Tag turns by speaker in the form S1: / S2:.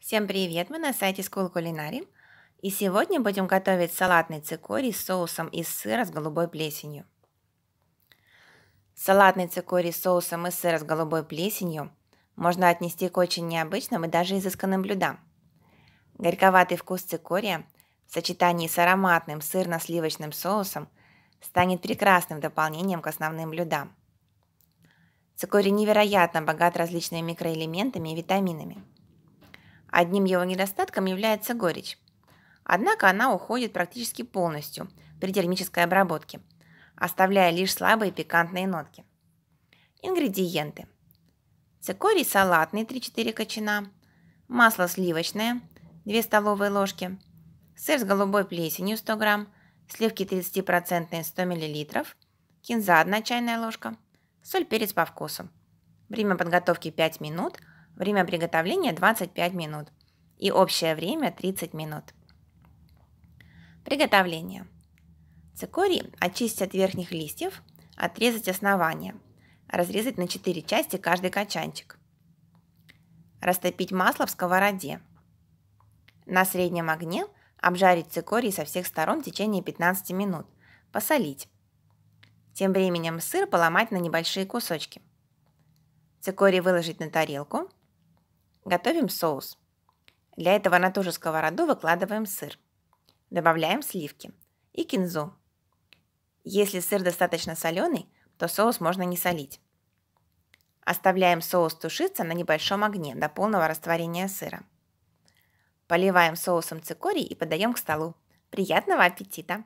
S1: Всем привет! Мы на сайте School Culinary. И сегодня будем готовить салатный цикорий с соусом из сыра с голубой плесенью. Салатный цикорий с соусом из сыра с голубой плесенью можно отнести к очень необычным и даже изысканным блюдам. Горьковатый вкус цикория в сочетании с ароматным сырно-сливочным соусом станет прекрасным дополнением к основным блюдам. Цикорий невероятно богат различными микроэлементами и витаминами – Одним его недостатком является горечь. Однако она уходит практически полностью при термической обработке, оставляя лишь слабые пикантные нотки. Ингредиенты. Цикорий салатный 3-4 кочана, масло сливочное 2 столовые ложки, сыр с голубой плесенью 100 грамм, сливки 30% 100 мл, кинза 1 чайная ложка, соль, перец по вкусу. Время подготовки 5 минут – Время приготовления 25 минут и общее время 30 минут. Приготовление. Цикорий очистить от верхних листьев, отрезать основание, разрезать на 4 части каждый качанчик. Растопить масло в сковороде. На среднем огне обжарить цикорий со всех сторон в течение 15 минут, посолить. Тем временем сыр поломать на небольшие кусочки. Цикорий выложить на тарелку – Готовим соус. Для этого на ту же сковороду выкладываем сыр. Добавляем сливки и кинзу. Если сыр достаточно соленый, то соус можно не солить. Оставляем соус тушиться на небольшом огне до полного растворения сыра. Поливаем соусом цикорий и подаем к столу. Приятного аппетита!